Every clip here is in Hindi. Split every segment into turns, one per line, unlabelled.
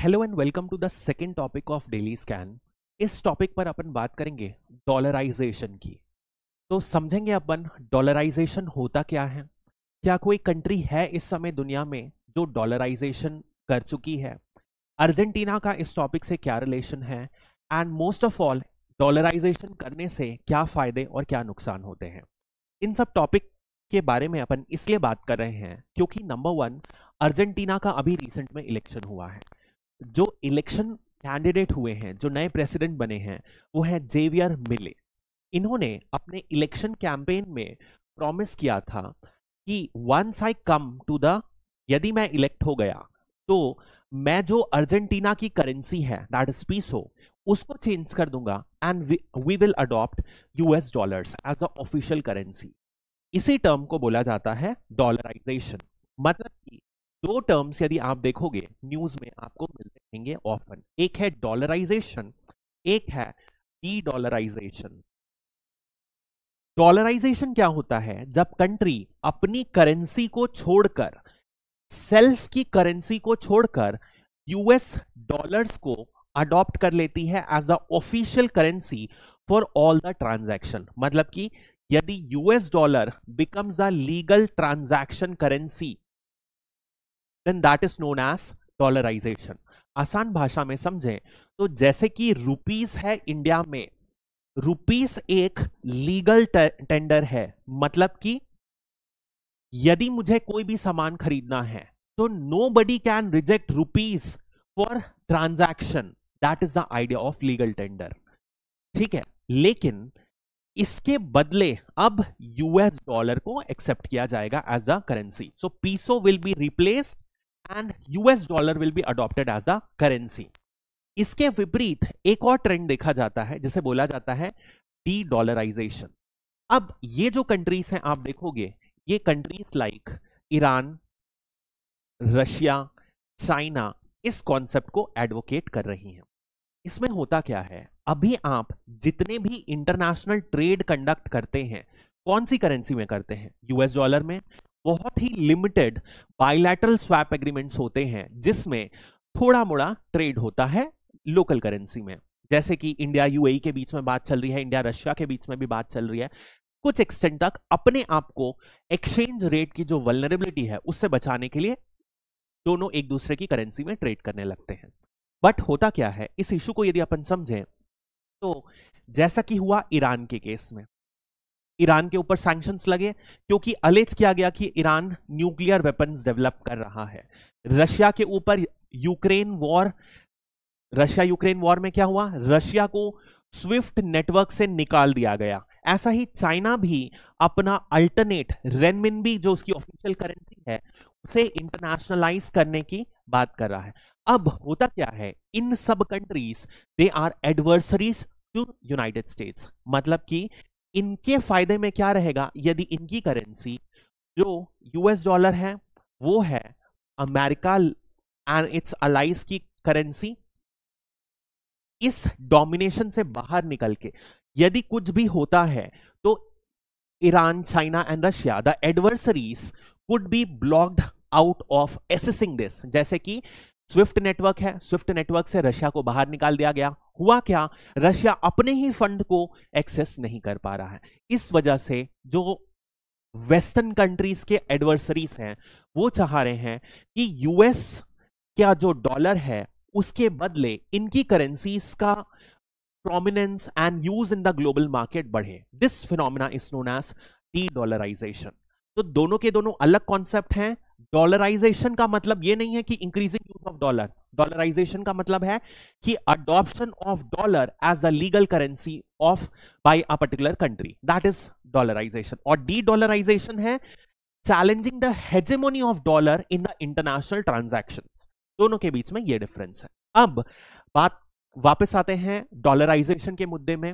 hello and welcome to the second topic of daily scan इस टॉपिक पर अपन बात करेंगे डॉलराइजेशन की तो समझेंगे अपन डॉलराइजेशन होता क्या है क्या कोई कंट्री है इस समय दुनिया में जो डॉलराइजेशन कर चुकी है अर्जेंटीना का इस टॉपिक से क्या रिलेशन है and most of all dollarisation करने से क्या फ़ायदे और क्या नुकसान होते हैं इन सब टॉपिक के बारे में अपन इसलिए बात कर रहे हैं क्योंकि नंबर वन अर्जेंटीना का अभी रिसेंट में इलेक्शन हुआ है जो इलेक्शन कैंडिडेट हुए हैं जो नए प्रेसिडेंट बने हैं वो है जेवियर मिले इन्होंने अपने इलेक्शन कैंपेन में प्रॉमिस किया था कि once I come to the यदि मैं इलेक्ट हो गया तो मैं जो अर्जेंटीना की करेंसी है दैट इज पीसो उसको चेंज कर दूंगा and we will adopt US dollars as a official currency इसी टर्म को बोला जाता है डॉलराइजेशन मतलब कि दो टर्म्स यदि आप देखोगे न्यूज में आपको मिलते रहेंगे ऑफन एक है डॉलराइजेशन एक है डी डॉलराइजेशन डॉलराइजेशन क्या होता है जब कंट्री अपनी करेंसी को छोड़कर सेल्फ की करेंसी को छोड़कर यूएस डॉलर्स को अडॉप्ट कर लेती है as the official currency for all the transaction मतलब कि यदि US dollar becomes the legal transaction currency then that is known as dollarisation आसान भाषा में समझें तो जैसे कि रुपीस है इंडिया में रुपीस एक लीगल टेंडर है मतलब कि यदि मुझे कोई भी सामान खरीदना है तो nobody can reject rupees for transaction that is the idea of legal tender ठीक है लेकिन इसके बदले अब यूएस डॉलर को एक्सेप्ट किया जाएगा as a currency so peso will be replaced and US dollar will be adopted as a currency इसके विपरीत एक और ट्रेंड देखा जाता है जिसे बोला जाता है डी डॉलराइजेशन अब ये जो कंट्रीज हैं आप देखोगे ये countries like Iran Russia China इस कॉन्सेप्ट को एडवोकेट कर रही हैं इसमें होता क्या है अभी आप जितने भी इंटरनेशनल ट्रेड कंडक्ट करते हैं कौन सी करेंसी में करते हैं यूएस डॉलर में बहुत ही लिमिटेड बायलैटरल स्वैप एग्रीमेंट्स होते हैं जिसमें थोड़ा मोड़ा ट्रेड होता है लोकल करेंसी में जैसे कि इंडिया यूएई e के बीच में बात चल रही है इंडिया रशिया के बीच में भी बात चल रही है कुछ एक्सटेंट तक अपने आप को एक्सचेंज रेट की जो वलनरेबिलिटी है उससे बचाने के लिए दोनों एक दूसरे की करेंसी में ट्रेड करने लगते हैं बट होता क्या है इस इशू को यदि अपन समझें तो जैसा कि हुआ ईरान के केस में ईरान के ऊपर सैंक्शंस लगे क्योंकि अलेज किया गया कि ईरान न्यूक्लियर वेपन्स डेवलप कर रहा है रशिया के ऊपर Ukraine war Russia Ukraine war में क्या हुआ रशिया को स्विफ्ट नेटवर्क से निकाल दिया गया ऐसा ही चाइना भी अपना अल्टरनेट रेनमिन भी जो उसकी ऑफिशियल करेंसी है उसे इंटरनेशनलाइज करने की बात कर रहा है अब होता क्या है इन सब countries they are adversaries to United States मतलब कि इनके फायदे में क्या रहेगा यदि इनकी करेंसी जो यूएस डॉलर है वो है अमेरिका एंड इट्स अलाइज की करेंसी इस डोमिनेशन से बाहर निकल के यदि कुछ भी होता है तो Iran China and Russia the adversaries could be blocked out of accessing this जैसे कि स्विफ्ट नेटवर्क है स्विफ्ट नेटवर्क से रशिया को बाहर निकाल दिया गया हुआ क्या रशिया अपने ही फंड को एक्सेस नहीं कर पा रहा है इस वजह से जो वेस्टर्न कंट्रीज के एडवर्सरीज हैं वो चाह रहे हैं कि यूएस का जो डॉलर है उसके बदले इनकी करेंसीज का prominence and use in the global market बढ़े this phenomena is known as de dollarisation तो दोनों के दोनों अलग कॉन्सेप्ट हैं डॉलराइजेशन का मतलब ये नहीं है कि increasing use of dollar dollarisation का मतलब है कि adoption of dollar as a legal currency of by a particular country that is dollarisation और डी डॉलराइजेशन है challenging the hegemony of dollar in the international transaction दोनों के बीच में ये डिफरेंस है अब बात वापस आते हैं डॉलराइजेशन के मुद्दे में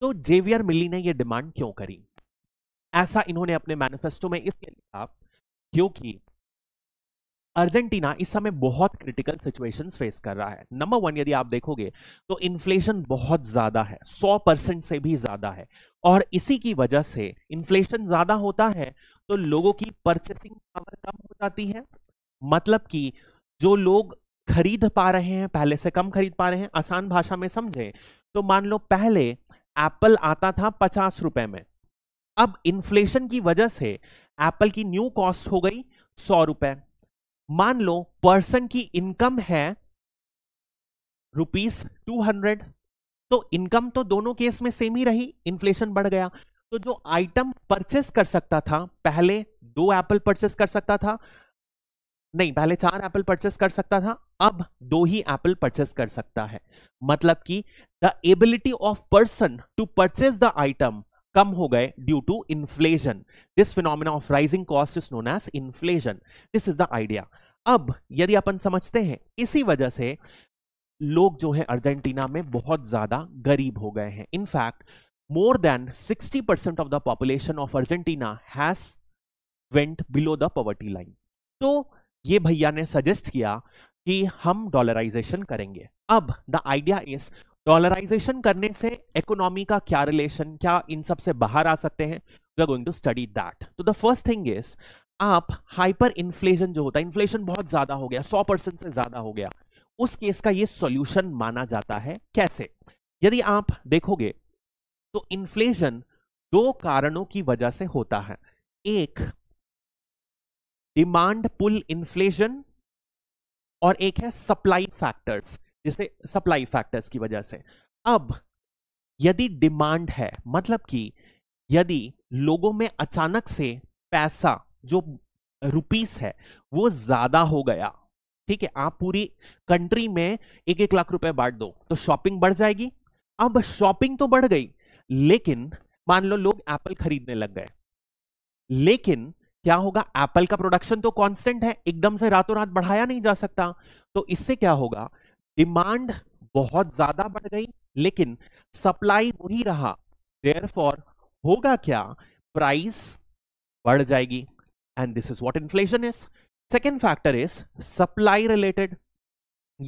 तो जेवियर मिली ने यह डिमांड क्यों करी ऐसा इन्होंने अपने मैनिफेस्टो में इसलिए लिखा क्योंकि अर्जेंटीना इस समय बहुत क्रिटिकल सिचुएशन फेस कर रहा है नंबर वन यदि आप देखोगे तो इन्फ्लेशन बहुत ज़्यादा है सौ परसेंट से भी ज़्यादा है और इसी की वजह से इन्फ्लेशन ज़्यादा होता है तो लोगों की परचेसिंग पावर कम हो जाती है मतलब कि जो लोग खरीद पा रहे हैं पहले से कम खरीद पा रहे हैं आसान भाषा में समझें तो मान लो पहले एप्पल आता था पचास रुपए में अब इन्फ्लेशन की वजह से एप्पल की न्यू कॉस्ट हो गई सौ रुपए मान लो पर्सन की इनकम है रुपीस टू हंड्रेड तो इनकम तो दोनों केस में सेम ही रही इन्फ्लेशन बढ़ गया तो जो आइटम परचेस कर सकता था पहले दो एप्पल परचेस कर सकता था नहीं पहले चार एप्पल परचेस कर सकता था अब दो ही एप्पल परचेस कर सकता है मतलब कि the ability of person to purchase the item कम हो गए due to inflation this phenomena of rising cost is known as inflation this is the idea अब यदि अपन समझते हैं इसी वजह से लोग जो है अर्जेंटीना में बहुत ज्यादा गरीब हो गए हैं in fact more than 60% of the population of Argentina has went below the poverty line तो ये भैया ने सजेस्ट किया कि हम डॉलराइजेशन करेंगे अब द आइडिया इज डॉलराइजेशन करने से इकोनॉमी का क्या रिलेशन क्या इन सब से बाहर आ सकते हैं we are going to study that तो द फर्स्ट थिंग इज आप हाइपर इन्फ्लेशन जो होता है इन्फ्लेशन बहुत ज्यादा हो गया सौ परसेंट से ज्यादा हो गया उस केस का ये सॉल्यूशन माना जाता है कैसे यदि आप देखोगे तो इन्फ्लेशन दो कारणों की वजह से होता है एक डिमांड पुल इन्फ्लेशन और एक है सप्लाई फैक्टर्स जैसे सप्लाई फैक्टर्स की वजह से अब यदि डिमांड है मतलब कि यदि लोगों में अचानक से पैसा जो रुपीस है वो ज़्यादा हो गया ठीक है आप पूरी कंट्री में एक एक लाख रुपए बांट दो तो शॉपिंग बढ़ जाएगी अब शॉपिंग तो बढ़ गई लेकिन मान लो लोग एप्पल खरीदने लग गए लेकिन क्या होगा एप्पल का प्रोडक्शन तो कांस्टेंट है एकदम से रातों रात बढ़ाया नहीं जा सकता तो इससे क्या होगा डिमांड बहुत ज्यादा बढ़ गई लेकिन सप्लाई वही रहा देयर होगा क्या प्राइस बढ़ जाएगी and this is what inflation is second factor is supply related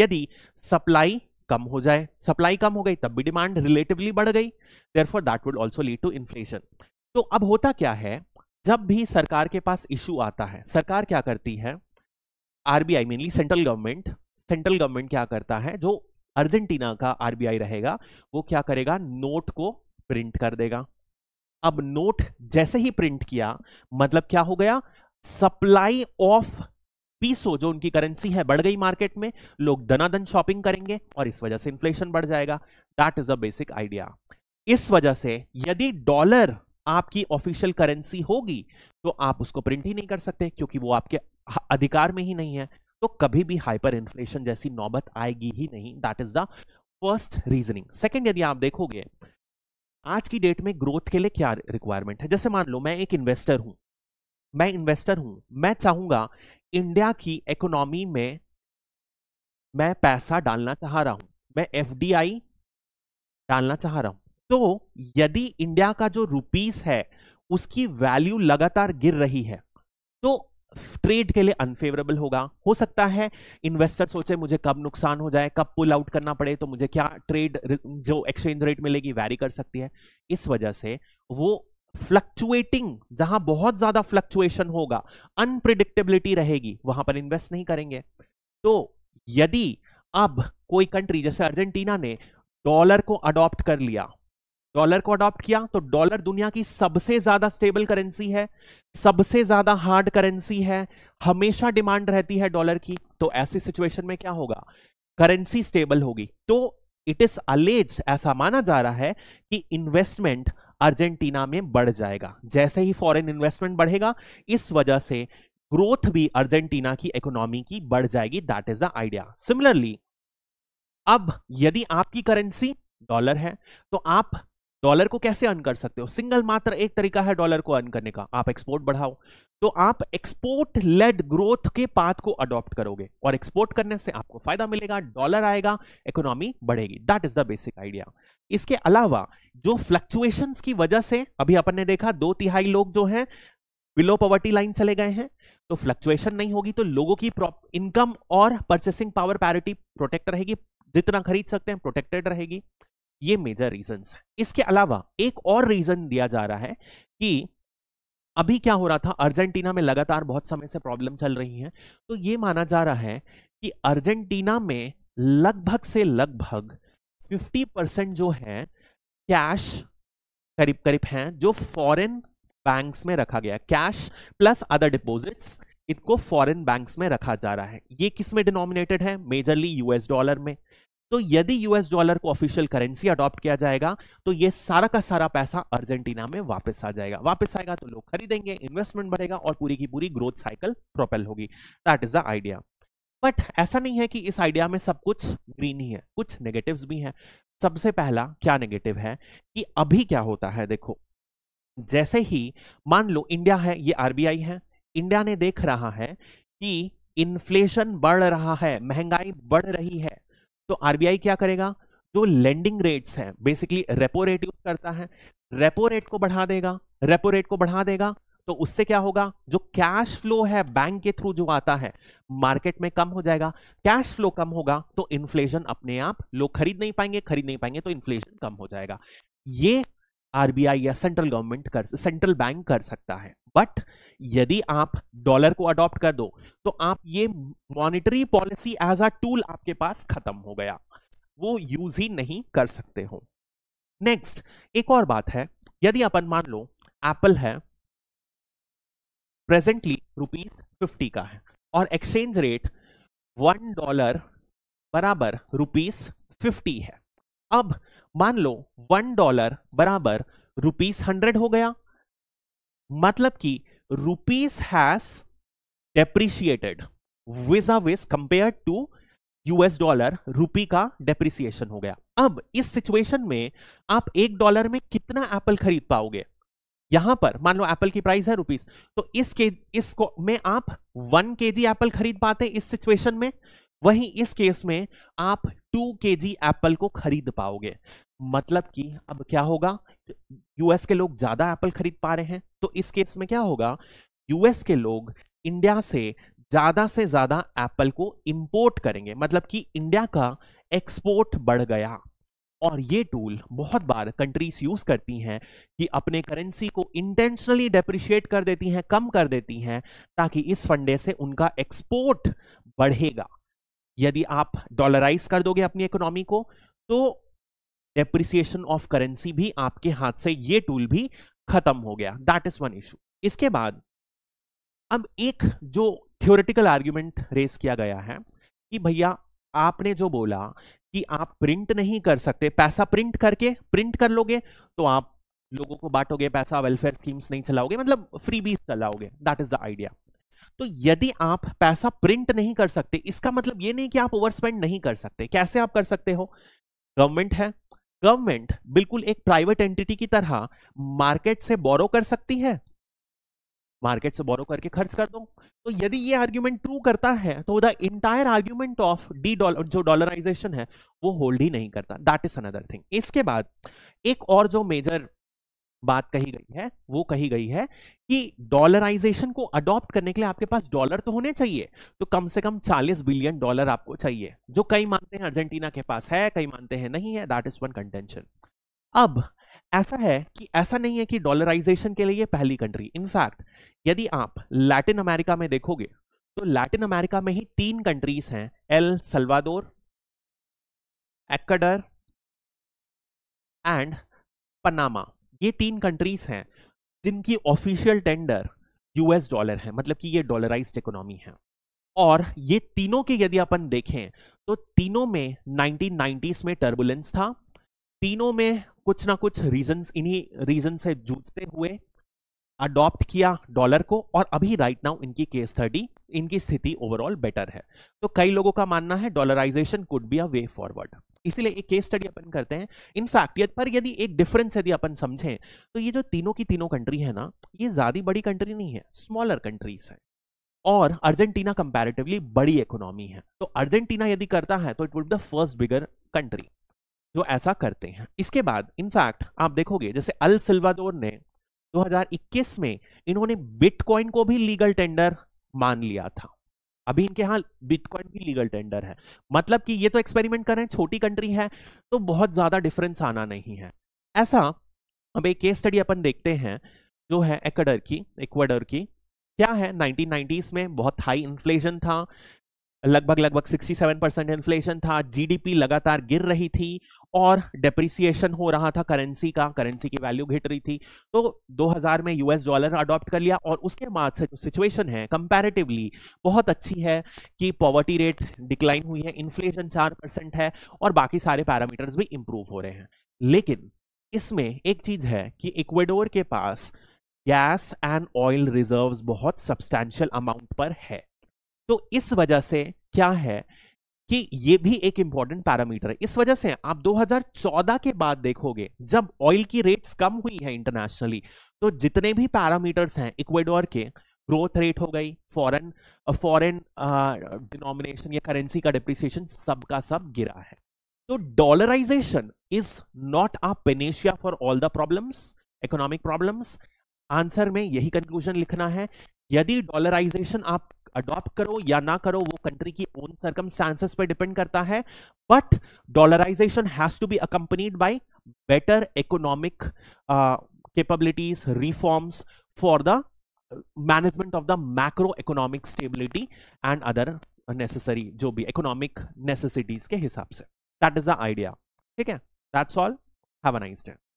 यदि सप्लाई कम हो जाए सप्लाई कम हो गई तब भी डिमांड रिलेटिवली बढ़ गई therefore that would also lead to inflation तो अब होता क्या है जब भी सरकार के पास इशू आता है सरकार क्या करती है RBI mainly central government central government क्या करता है जो अर्जेंटीना का आरबीआई रहेगा वो क्या करेगा नोट को प्रिंट कर देगा अब नोट जैसे ही प्रिंट किया मतलब क्या हो गया सप्लाई ऑफ पीसो जो उनकी करेंसी है बढ़ गई मार्केट में लोग दनादन शॉपिंग करेंगे और इस वजह से इन्फ्लेशन बढ़ जाएगा that is a basic idea इस वजह से यदि डॉलर आपकी ऑफिशियल करेंसी होगी तो आप उसको प्रिंट ही नहीं कर सकते क्योंकि वो आपके अधिकार में ही नहीं है तो कभी भी हाइपर इन्फ्लेशन जैसी नौबत आएगी ही नहीं that is the first reasoning second यदि आप देखोगे आज की डेट में ग्रोथ के लिए क्या रिक्वायरमेंट है जैसे मान लो मैं एक इन्वेस्टर हूं मैं इन्वेस्टर हूं मैं चाहूंगा इंडिया की इकोनॉमी में मैं पैसा डालना चाह रहा हूं मैं एफ डालना चाह रहा हूं तो यदि इंडिया का जो रुपीस है उसकी वैल्यू लगातार गिर रही है तो ट्रेड के लिए अनफेवरेबल होगा हो सकता है इन्वेस्टर सोचे मुझे कब नुकसान हो जाए कब पुल आउट करना पड़े तो मुझे क्या ट्रेड जो एक्सचेंज रेट मिलेगी वैरी कर सकती है इस वजह से वो फ्लक्चुएटिंग जहां बहुत ज्यादा फ्लक्चुएशन होगा अनप्रिडिक्टेबिलिटी रहेगी वहां पर इन्वेस्ट नहीं करेंगे तो यदि अब कोई कंट्री जैसे अर्जेंटीना ने डॉलर को अडॉप्ट कर लिया डॉलर को अडॉप्ट किया तो डॉलर दुनिया की सबसे ज्यादा स्टेबल करेंसी है सबसे ज्यादा हार्ड करेंसी है हमेशा डिमांड रहती है डॉलर की तो ऐसी सिचुएशन में क्या होगा करेंसी स्टेबल होगी तो इट इज अलेज ऐसा माना जा रहा है कि इन्वेस्टमेंट अर्जेंटीना में बढ़ जाएगा जैसे ही फॉरेन इन्वेस्टमेंट बढ़ेगा इस वजह से ग्रोथ भी अर्जेंटीना की इकोनॉमी की बढ़ जाएगी that is the idea similarly अब यदि आपकी करेंसी डॉलर है तो आप डॉलर को कैसे अर्न कर सकते हो सिंगल मात्र एक तरीका है डॉलर को अर्न करने का आप एक्सपोर्ट बढ़ाओ तो आप एक्सपोर्ट लेड ग्रोथ के पाथ को अडॉप्ट करोगे और एक्सपोर्ट करने से आपको फायदा मिलेगा डॉलर आएगा इकोनॉमी बढ़ेगी that is the basic idea इसके अलावा जो फ्लक्चुएशंस की वजह से अभी अपन ने देखा दो तिहाई लोग जो हैं बिलो पॉवर्टी लाइन चले गए हैं तो फ्लक्चुएशन नहीं होगी तो लोगों की इनकम और परचेसिंग पावर पैरिटी प्रोटेक्ट रहेगी जितना खरीद सकते हैं प्रोटेक्टेड रहेगी ये मेजर रीजन है इसके अलावा एक और रीजन दिया जा रहा है कि अभी क्या हो रहा था अर्जेंटीना में लगातार बहुत समय से प्रॉब्लम चल रही है तो ये माना जा रहा है कि अर्जेंटीना में लगभग से लगभग 50 परसेंट जो है कैश करीब करीब है जो फॉरेन बैंक्स में रखा गया कैश प्लस अदर डिपॉजिट्स इनको फॉरेन बैंक्स में रखा जा रहा है ये किस में डिनोमिनेटेड है मेजरली यूएस डॉलर में तो यदि यूएस डॉलर को ऑफिशियल करेंसी अडॉप्ट किया जाएगा तो ये सारा का सारा पैसा अर्जेंटीना में वापस आ जाएगा वापस आएगा तो लोग खरीदेंगे इन्वेस्टमेंट बढ़ेगा और पूरी की पूरी ग्रोथ साइकिल प्रोपेल होगी that is the idea but ऐसा नहीं है कि इस आइडिया में सब कुछ ग्रीन ही है कुछ नेगेटिव भी हैं सबसे पहला क्या नेगेटिव है कि अभी क्या होता है देखो जैसे ही मान लो इंडिया है ये आरबीआई है इंडिया ने देख रहा है कि इन्फ्लेशन बढ़ रहा है महंगाई बढ़ रही है तो आरबीआई क्या करेगा जो लेंडिंग रेट्स हैं बेसिकली रेपो रेट यूज करता है रेपो रेट को बढ़ा देगा रेपो रेट को बढ़ा देगा तो उससे क्या होगा जो कैश फ्लो है बैंक के थ्रू जो आता है मार्केट में कम हो जाएगा कैश फ्लो कम होगा तो इन्फ्लेशन अपने आप लोग खरीद नहीं पाएंगे खरीद नहीं पाएंगे तो इन्फ्लेशन कम हो जाएगा ये आरबीआई या सेंट्रल गवर्नमेंट कर सेंट्रल बैंक कर सकता है बट यदि आप डॉलर को अडॉप्ट कर दो तो आप ये monetary policy as a tool आपके पास खत्म हो गया वो यूज ही नहीं कर सकते हो नेक्स्ट एक और बात है यदि अपन मान लो एप्पल है प्रेजेंटली रुपीज फिफ्टी का है और एक्सचेंज रेट वन डॉलर बराबर रुपीज फिफ्टी है अब मान लो वन डॉलर बराबर रुपीस हंड्रेड हो गया मतलब कि rupees has depreciated vis-a-vis compare to US dollar rupee का डेप्रिसिएशन हो गया अब इस सिचुएशन में आप एक डॉलर में कितना एप्पल खरीद पाओगे यहां पर मान लो एप्पल की प्राइस है रुपीस तो इस के इसको में आप वन के जी एप्पल खरीद पाते इस सिचुएशन में वहीं इस केस में आप टू के जी एप्पल को खरीद पाओगे मतलब कि अब क्या होगा यूएस के लोग ज्यादा एप्पल खरीद पा रहे हैं तो इस केस में क्या होगा यूएस के लोग इंडिया से ज्यादा से ज्यादा एप्पल को इंपोर्ट करेंगे मतलब कि इंडिया का एक्सपोर्ट बढ़ गया और ये टूल बहुत बार कंट्रीज यूज करती हैं कि अपने करेंसी को इंटेंशनली डेप्रिशिएट कर देती हैं कम कर देती हैं ताकि इस फंडे से उनका एक्सपोर्ट बढ़ेगा यदि आप डॉलराइज कर दोगे अपनी इकोनॉमी को तो डेप्रिसिएशन ऑफ करेंसी भी आपके हाथ से ये टूल भी खत्म हो गया दैट इज वन इशू इसके बाद अब एक जो थियोरेटिकल आर्ग्यूमेंट रेस किया गया है कि भैया आपने जो बोला कि आप प्रिंट नहीं कर सकते पैसा प्रिंट करके प्रिंट कर लोगे तो आप लोगों को बांटोगे पैसा वेलफेयर स्कीम्स नहीं चलाओगे मतलब फ्री बीस चलाओगे दैट इज द आइडिया तो यदि आप पैसा प्रिंट नहीं कर सकते इसका मतलब ये नहीं कि आप ओवरस्पेंड नहीं कर सकते कैसे आप कर सकते हो गवर्नमेंट है गवर्नमेंट बिल्कुल एक प्राइवेट एंटिटी की तरह मार्केट से बोरो कर सकती है मार्केट से बोरो करके खर्च कर दो तो यदि ये आर्ग्यूमेंट ट्रू करता है तो the entire argument of de dollar जो डॉलराइजेशन है वो होल्ड ही नहीं करता दैट इज अनदर थिंग इसके बाद एक और जो मेजर बात कही गई है वो कही गई है कि डॉलराइजेशन को अडॉप्ट करने के लिए आपके पास डॉलर तो होने चाहिए तो कम से कम 40 बिलियन डॉलर आपको चाहिए जो कई मानते हैं अर्जेंटीना के पास है कई मानते हैं नहीं है दैट इज वन कंटेंशन अब ऐसा है कि ऐसा नहीं है कि डॉलराइजेशन के लिए पहली कंट्री इनफैक्ट यदि आप लैटिन अमेरिका में देखोगे तो लैटिन अमेरिका में ही तीन कंट्रीज हैं El Salvador Ecuador and Panama ये तीन कंट्रीज हैं जिनकी ऑफिशियल टेंडर यूएस डॉलर है मतलब कि ये डॉलराइज इकोनॉमी है और ये तीनों के यदि अपन देखें तो तीनों में 1990s में टर्बुलेंस था तीनों में कुछ ना कुछ रीजंस इन्हीं रीजन से जूझते हुए अडॉप्ट किया डॉलर को और अभी राइट नाउ इनकी केस स्टडी इनकी स्थिति ओवरऑल बेटर है तो कई लोगों का मानना है dollarisation could be a way forward इसीलिए एक केस स्टडी अपन करते हैं इनफैक्ट यद पर यदि एक डिफरेंस यदि अपन समझें तो ये जो तीनों की तीनों कंट्री है ना ये ज़्यादा बड़ी कंट्री नहीं है स्मॉलर कंट्रीज है और अर्जेंटीना कंपैरेटिवली बड़ी इकोनॉमी है तो अर्जेंटीना यदि करता है तो it would the first bigger country जो ऐसा करते हैं इसके बाद इनफैक्ट आप देखोगे जैसे अल सिल्वादोर ने 2021 में इन्होंने बिटकॉइन को भी लीगल टेंडर मान लिया था अभी इनके यहाँ बिटकॉइन भी लीगल टेंडर है मतलब कि ये तो एक्सपेरिमेंट कर रहे हैं छोटी कंट्री है तो बहुत ज़्यादा डिफरेंस आना नहीं है ऐसा अब एक केस स्टडी अपन देखते हैं जो है एक्वाडर की एक्वाडर की क्या है 1990s में बहुत हाई इन्फ्लेशन था लगभग लगभग 67 परसेंट इन्फ्लेशन था जीडीपी लगातार गिर रही थी और डेप्रिसिएशन हो रहा था करेंसी का करेंसी की वैल्यू घट रही थी तो 2000 में यूएस डॉलर अडॉप्ट कर लिया और उसके बाद से जो सिचुएशन है कंपैरेटिवली बहुत अच्छी है कि पॉवर्टी रेट डिक्लाइन हुई है इन्फ्लेशन चार परसेंट है और बाकी सारे पैरामीटर्स भी इंप्रूव हो रहे हैं लेकिन इसमें एक चीज़ है कि इक्वेडोर के पास गैस एंड ऑयल रिजर्व बहुत सब्सटैंशियल अमाउंट पर है तो इस वजह से क्या है कि ये भी एक इंपॉर्टेंट पैरामीटर है इस वजह से आप 2014 के बाद देखोगे जब ऑयल की रेट्स कम हुई है इंटरनेशनली तो जितने भी पैरामीटर्स हैं इक्वेडोर के ग्रोथ रेट हो गई फॉरेन फॉरेन डिनोमिनेशन या करेंसी का डिप्रिसिएशन सबका सब गिरा है तो dollarisation is not a panacea for all the problems economic problems answer में यही कंक्लूजन लिखना है यदि डॉलराइजेशन आप अडॉप्ट करो या ना करो वो कंट्री की ओन सरकम पर डिपेंड करता है but dollarisation has to be accompanied by better economic capabilities reforms for the management of the macro economic stability and other necessary जो भी इकोनॉमिक नेसेसिटीज के हिसाब say that is the idea ठीक है that's all have a nice day